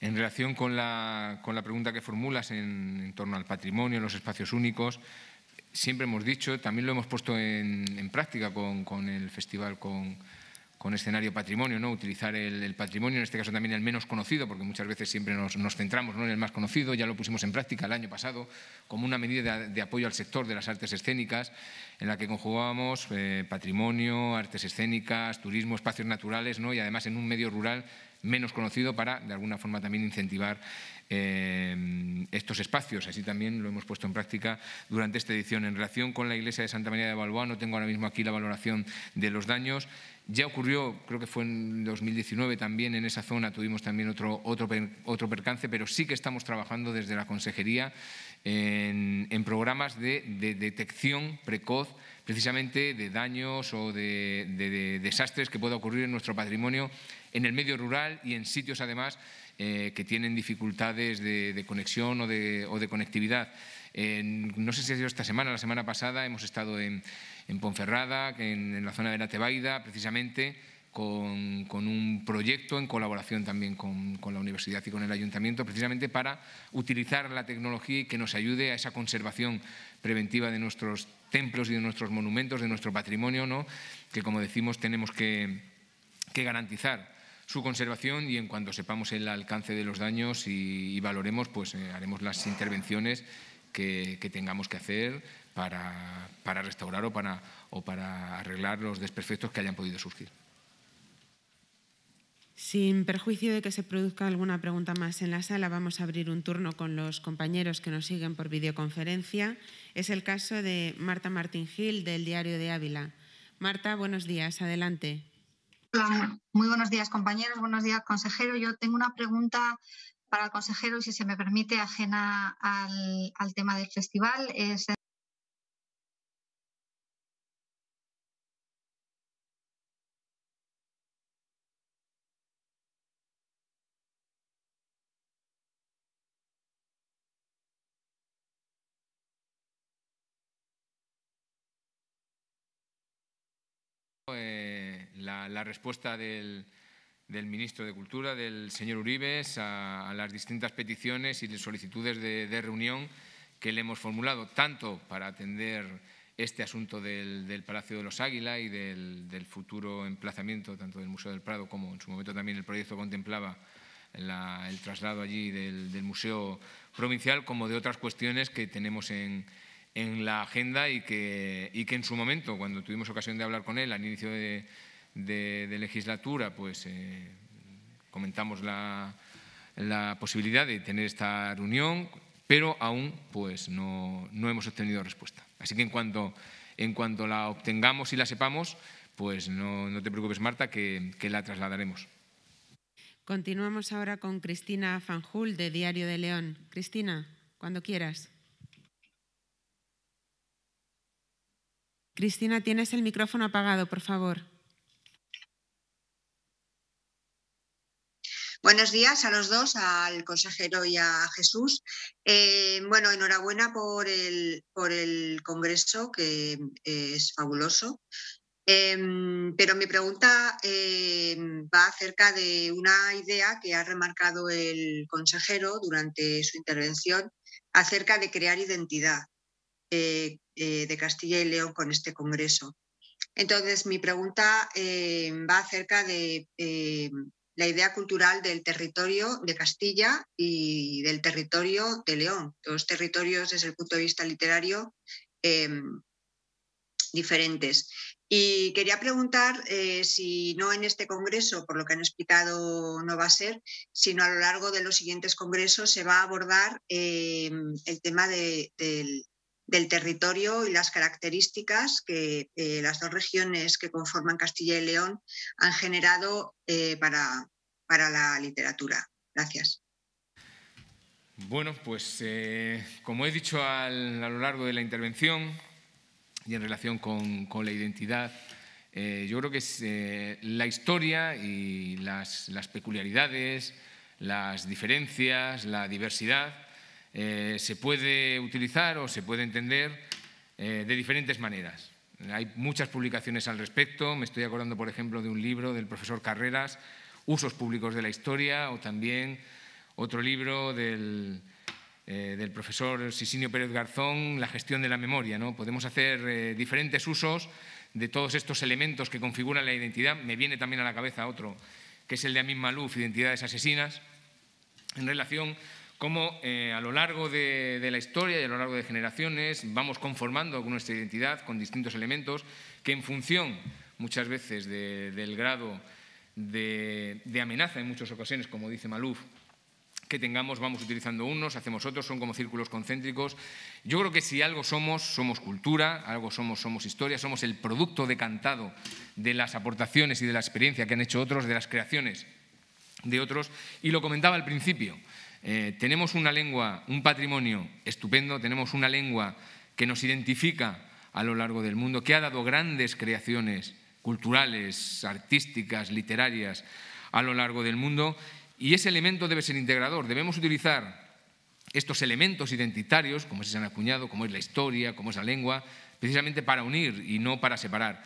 En relación con la, pregunta que formulas en, torno al patrimonio, los espacios únicos, siempre hemos dicho, también lo hemos puesto en, práctica con, con el festival, con, con escenario patrimonio, ¿no? utilizar el, patrimonio, en este caso también el menos conocido, porque muchas veces siempre nos, centramos ¿no? en el más conocido, ya lo pusimos en práctica el año pasado como una medida de, apoyo al sector de las artes escénicas, en la que conjugábamos eh, patrimonio, artes escénicas, turismo, espacios naturales, ¿no? y además en un medio rural menos conocido para, de alguna forma, también incentivar eh, estos espacios. Así también lo hemos puesto en práctica durante esta edición. En relación con la iglesia de Santa María de Balboa, no tengo ahora mismo aquí la valoración de los daños. Ya ocurrió, creo que fue en 2019 también en esa zona, tuvimos también otro, otro, otro percance, pero sí que estamos trabajando desde la consejería en, programas de, detección precoz precisamente de daños o de, desastres que pueda ocurrir en nuestro patrimonio en el medio rural y en sitios además eh, que tienen dificultades de, conexión o de, conectividad. no sé si ha sido esta semana, la semana pasada hemos estado en, Ponferrada, en la zona de la Tebaida, precisamente con, un proyecto en colaboración también con, la universidad y con el ayuntamiento, precisamente para utilizar la tecnología y que nos ayude a esa conservación preventiva de nuestros templos y de nuestros monumentos, de nuestro patrimonio, ¿no? que como decimos tenemos que, garantizar su conservación y en cuanto sepamos el alcance de los daños y, valoremos, pues eh, haremos las intervenciones que, tengamos que hacer para, restaurar o para arreglar los desperfectos que hayan podido surgir. Sin perjuicio de que se produzca alguna pregunta más en la sala, vamos a abrir un turno con los compañeros que nos siguen por videoconferencia. Es el caso de Marta Martín Gil, del Diario de Ávila. Marta, buenos días. Adelante. muy buenos días, compañeros. Buenos días, consejero. Yo tengo una pregunta para el consejero, si se me permite, ajena al, tema del festival. Es Eh, la, respuesta del, ministro de Cultura, del señor Uribes, a, las distintas peticiones y solicitudes de, reunión que le hemos formulado, tanto para atender este asunto del, Palacio de los Águila y del, futuro emplazamiento tanto del Museo del Prado como en su momento también el proyecto contemplaba el traslado allí del, Museo Provincial, como de otras cuestiones que tenemos en, en la agenda y que, y que en su momento, cuando tuvimos ocasión de hablar con él al inicio de, legislatura, pues eh, comentamos la, la, posibilidad de tener esta reunión, pero aún pues, no, no hemos obtenido respuesta. Así que en cuanto, en cuanto la obtengamos y la sepamos, pues no, no te preocupes, Marta, que, que la trasladaremos. Continuamos ahora con Cristina Fanjul de Diario de León. Cristina, cuando quieras. Cristina, tienes el micrófono apagado, por favor. Buenos días a los dos, al consejero y a Jesús. Eh, bueno, enhorabuena por el, congreso, que eh, es fabuloso. Em, pero mi pregunta em, va acerca de una idea que ha remarcado el consejero durante su intervención acerca de crear identidad. Eh, eh, de Castilla y León con este Congreso. Entonces, mi pregunta eh, va acerca de la idea cultural del territorio de Castilla y del territorio de León, dos territorios desde el punto de vista literario diferentes. Y quería preguntar si no en este congreso, por lo que han explicado no va a ser, sino a lo largo de los siguientes congresos se va a abordar el tema del del territorio y las características que eh, las dos regiones que conforman Castilla y León han generado eh, para, la literatura. Gracias. Bueno, pues eh, como he dicho a lo largo de la intervención y en relación con, la identidad, yo creo que es, la historia y las, las peculiaridades, las diferencias, la diversidad, eh, se puede utilizar o se puede entender eh, de diferentes maneras. Hay muchas publicaciones al respecto. Me estoy acordando, por ejemplo, de un libro del profesor Carreras, Usos públicos de la historia, o también otro libro del, eh, del profesor Sisinio Pérez Garzón, La gestión de la memoria. ¿no? Podemos hacer diferentes usos de todos estos elementos que configuran la identidad. Me viene también a la cabeza otro, que es el de Amin Maluf Identidades Asesinas, en relación cómo eh, a lo largo de, la historia y a lo largo de generaciones vamos conformando nuestra identidad con distintos elementos que en función muchas veces del grado de, de, amenaza en muchas ocasiones, como dice Maluf, que tengamos, vamos utilizando unos, hacemos otros, son como círculos concéntricos. Yo creo que si algo somos, somos cultura, algo somos, somos historia, somos el producto decantado de las aportaciones y de la experiencia que han hecho otros, de las creaciones de otros. Y lo comentaba al principio, eh, tenemos una lengua, un patrimonio estupendo, tenemos una lengua que nos identifica a lo largo del mundo, que ha dado grandes creaciones culturales, artísticas, literarias a lo largo del mundo y ese elemento debe ser integrador. Debemos utilizar estos elementos identitarios, como se han acuñado, como es la historia, como es la lengua, precisamente para unir y no para separar.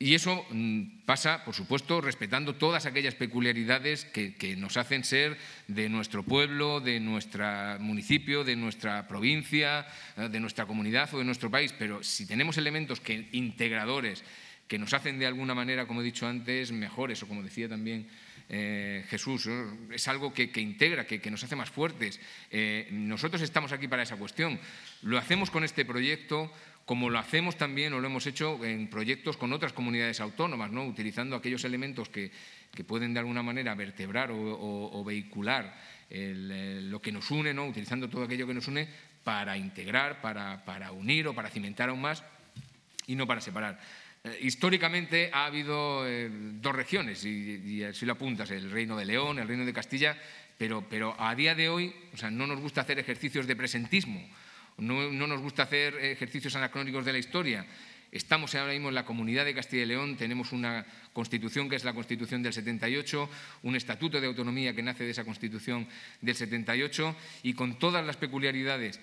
Y eso mm, pasa, por supuesto, respetando todas aquellas peculiaridades que, nos hacen ser de nuestro pueblo, de nuestro municipio, de nuestra provincia, eh, de nuestra comunidad o de nuestro país. Pero si tenemos elementos que, integradores que nos hacen de alguna manera, como he dicho antes, mejores o como decía también eh, Jesús, eh, es algo que, integra, que, nos hace más fuertes. nosotros estamos aquí para esa cuestión. Lo hacemos con este proyecto como lo hacemos también o lo hemos hecho en proyectos con otras comunidades autónomas, ¿no? utilizando aquellos elementos que, pueden de alguna manera vertebrar o, vehicular eh, lo que nos une, ¿no? utilizando todo aquello que nos une para integrar, para, para unir o para cimentar aún más y no para separar. Eh, históricamente ha habido eh, dos regiones, y, así lo apuntas, el Reino de León, el Reino de Castilla, pero, pero a día de hoy o sea, no nos gusta hacer ejercicios de presentismo no, nos gusta hacer ejercicios anacrónicos de la historia. Estamos ahora mismo en la comunidad de Castilla y León, tenemos una constitución que es la constitución del 78, un estatuto de autonomía que nace de esa constitución del 78 y con todas las peculiaridades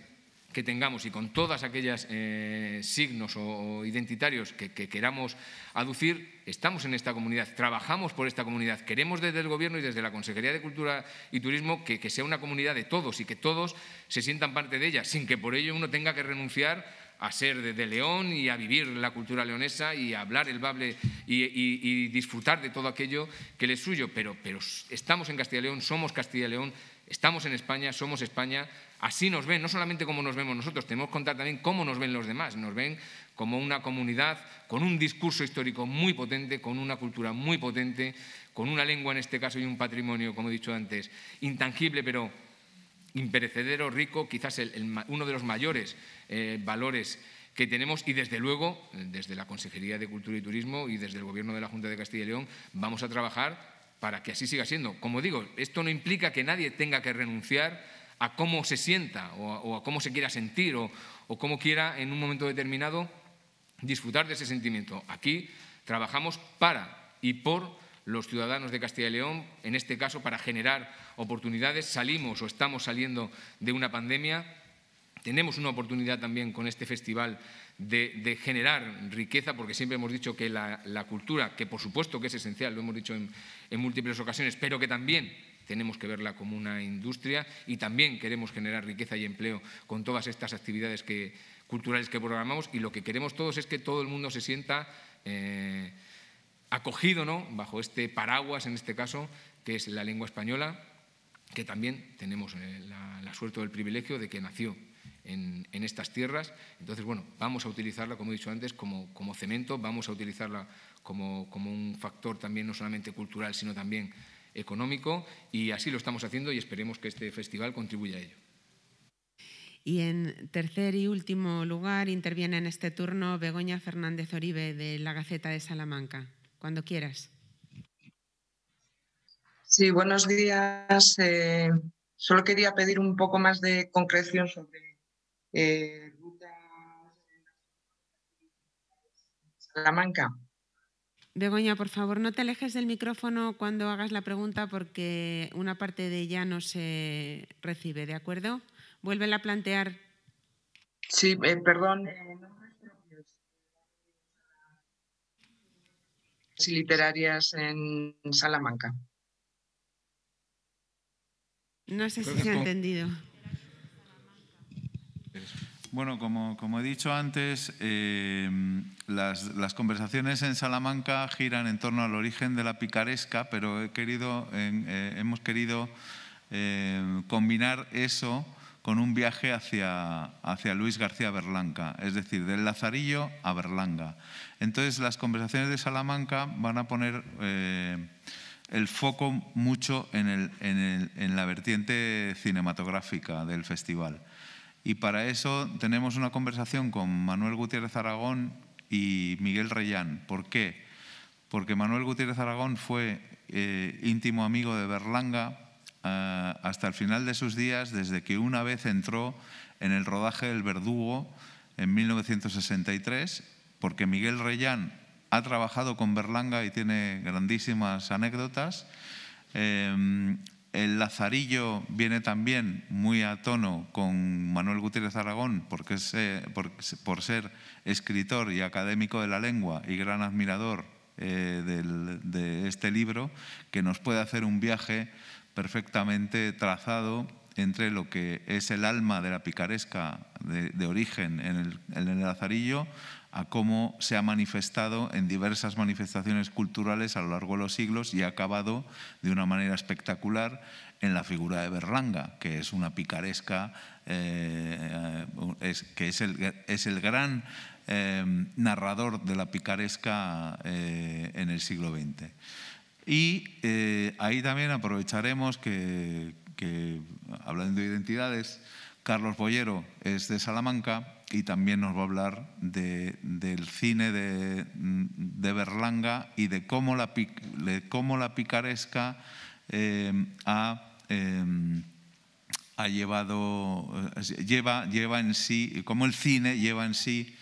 que tengamos y con todas aquellas eh, signos o, identitarios que, queramos aducir, estamos en esta comunidad, trabajamos por esta comunidad, queremos desde el Gobierno y desde la Consejería de Cultura y Turismo que, que sea una comunidad de todos y que todos se sientan parte de ella, sin que por ello uno tenga que renunciar a ser de, León y a vivir la cultura leonesa y a hablar el bable y, disfrutar de todo aquello que le es suyo. Pero, pero estamos en Castilla y León, somos Castilla y León, estamos en España, somos España, así nos ven, no solamente como nos vemos nosotros, tenemos que contar también cómo nos ven los demás, nos ven como una comunidad con un discurso histórico muy potente, con una cultura muy potente, con una lengua en este caso y un patrimonio, como he dicho antes, intangible, pero imperecedero, rico, quizás el, uno de los mayores eh, valores que tenemos y desde luego, desde la Consejería de Cultura y Turismo y desde el Gobierno de la Junta de Castilla y León, vamos a trabajar para que así siga siendo. Como digo, esto no implica que nadie tenga que renunciar a cómo se sienta o a, cómo se quiera sentir o, o cómo quiera en un momento determinado disfrutar de ese sentimiento. Aquí trabajamos para y por los ciudadanos de Castilla y León, en este caso para generar oportunidades. Salimos o estamos saliendo de una pandemia. Tenemos una oportunidad también con este festival de, generar riqueza, porque siempre hemos dicho que la, cultura, que por supuesto que es esencial, lo hemos dicho en, múltiples ocasiones, pero que también tenemos que verla como una industria y también queremos generar riqueza y empleo con todas estas actividades culturales que programamos y lo que queremos todos es que todo el mundo se sienta... Eh, acogido ¿no? bajo este paraguas, en este caso, que es la lengua española, que también tenemos eh, la, suerte o el privilegio de que nació en, estas tierras. Entonces, bueno, vamos a utilizarla, como he dicho antes, como, cemento, vamos a utilizarla como, como, un factor también no solamente cultural, sino también económico, y así lo estamos haciendo y esperemos que este festival contribuya a ello. Y en tercer y último lugar interviene en este turno Begoña Fernández Oribe de la Gaceta de Salamanca cuando quieras. Sí, buenos días. Eh, solo quería pedir un poco más de concreción sobre eh, ruta Salamanca. Begoña, por favor, no te alejes del micrófono cuando hagas la pregunta porque una parte de ella no se recibe, ¿de acuerdo? Vuélvela a plantear. Sí, eh, perdón. y literarias en Salamanca. No sé si se ha entendido. Bueno, como, como, he dicho antes, em, las, conversaciones en Salamanca giran en torno al origen de la picaresca, pero he querido, eh, hemos querido em, combinar eso con un viaje hacia, hacia Luis García Berlanga, es decir, del Lazarillo a Berlanga. Entonces las conversaciones de Salamanca van a poner eh, el foco mucho en, la vertiente cinematográfica del festival. Y para eso tenemos una conversación con Manuel Gutiérrez Aragón y Miguel Reyán. ¿Por qué? Porque Manuel Gutiérrez Aragón fue eh, íntimo amigo de Berlanga, eh, hasta el final de sus días, desde que una vez entró en el rodaje del Verdugo en 1963, porque Miguel Reyán ha trabajado con Berlanga y tiene grandísimas anécdotas. Eh, el Lazarillo viene también muy a tono con Manuel Gutiérrez Aragón porque eh, por ser escritor y académico de la lengua y gran admirador eh, de este libro que nos puede hacer un viaje perfectamente trazado entre lo que es el alma de la picaresca de, origen en el, en el Lazarillo a cómo se ha manifestado en diversas manifestaciones culturales a lo largo de los siglos y ha acabado de una manera espectacular en la figura de Berlanga, que es una picaresca, eh, eh, es, que es el, es el gran Em, narrador de la picaresca eh, en el siglo XX. Y eh, ahí también aprovecharemos que, hablando de identidades, Carlos Bollero es de Salamanca y también nos va a hablar del cine de, Berlanga y de cómo la, la picaresca em, ha em, ha llevado, eh, lleva, lleva en sí, cómo el cine lleva en sí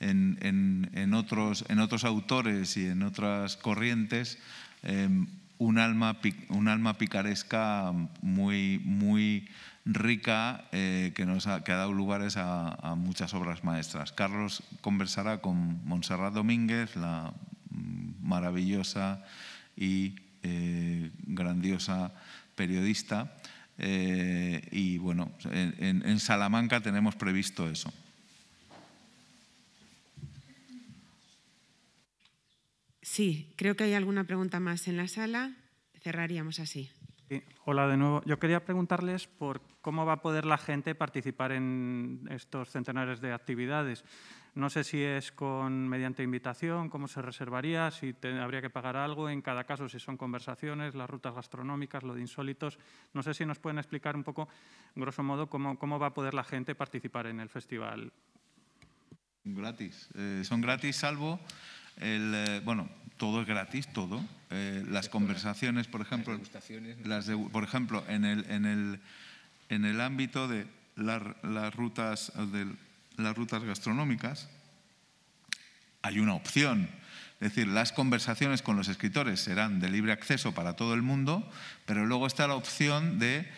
en, otros, autores y en otras corrientes em, un, alma, un alma picaresca muy, muy rica eh, que, nos ha, que dado lugares a, muchas obras maestras. Carlos conversará con Montserrat Domínguez, la maravillosa y eh, grandiosa periodista. Eh, y bueno, en Salamanca tenemos previsto eso. Sí, creo que hay alguna pregunta más en la sala. Cerraríamos así. hola de nuevo. Yo quería preguntarles por cómo va a poder la gente participar en estos centenares de actividades. No sé si es con mediante invitación, cómo se reservaría, si habría que pagar algo, en cada caso si son conversaciones, las rutas gastronómicas, lo de insólitos. No sé si nos pueden explicar un poco, grosso modo, cómo, va a poder la gente participar en el festival. Gratis. Eh, son gratis salvo eh, bueno, todo es gratis, todo. Eh, las conversaciones, por ejemplo, las de, por ejemplo, en el, el, en el ámbito de las rutas de las rutas gastronómicas, hay una opción. Es decir, las conversaciones con los escritores serán de libre acceso para todo el mundo, pero luego está la opción de,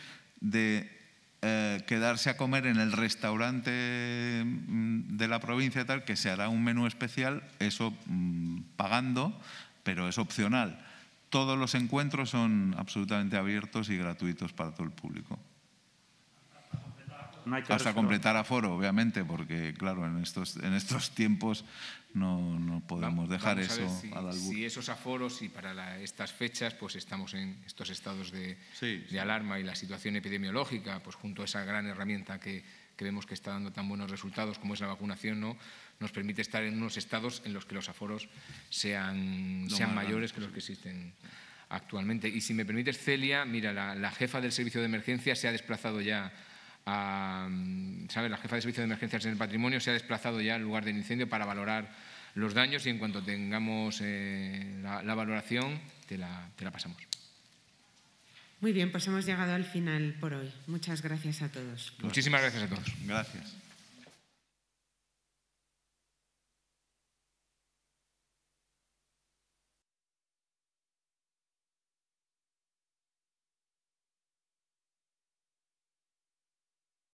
de eh, quedarse a comer en el restaurante mm, de la provincia tal, que se hará un menú especial, eso mm, pagando, pero es opcional. Todos los encuentros son absolutamente abiertos y gratuitos para todo el público. Hasta completar aforo, obviamente, porque claro, en estos, en estos tiempos no, no podemos dejar eso a esos aforos y para estas fechas pues estamos en estos estados de, alarma y la situación epidemiológica, pues junto a esa gran herramienta que, vemos que está dando tan buenos resultados como es la vacunación, ¿no? nos permite estar en unos estados en los que los aforos sean, mayores que los que existen actualmente. Y si me permites, Celia, mira, la, la jefa del servicio de emergencia se ha desplazado ya Mm, la jefa de servicio de emergencias en el patrimonio se ha desplazado ya al lugar del incendio para valorar los daños y en cuanto tengamos eh, la, valoración te la, te la pasamos. Muy bien, pues hemos llegado al final por hoy. Muchas gracias a todos. Muchísimas gracias a todos. Gracias.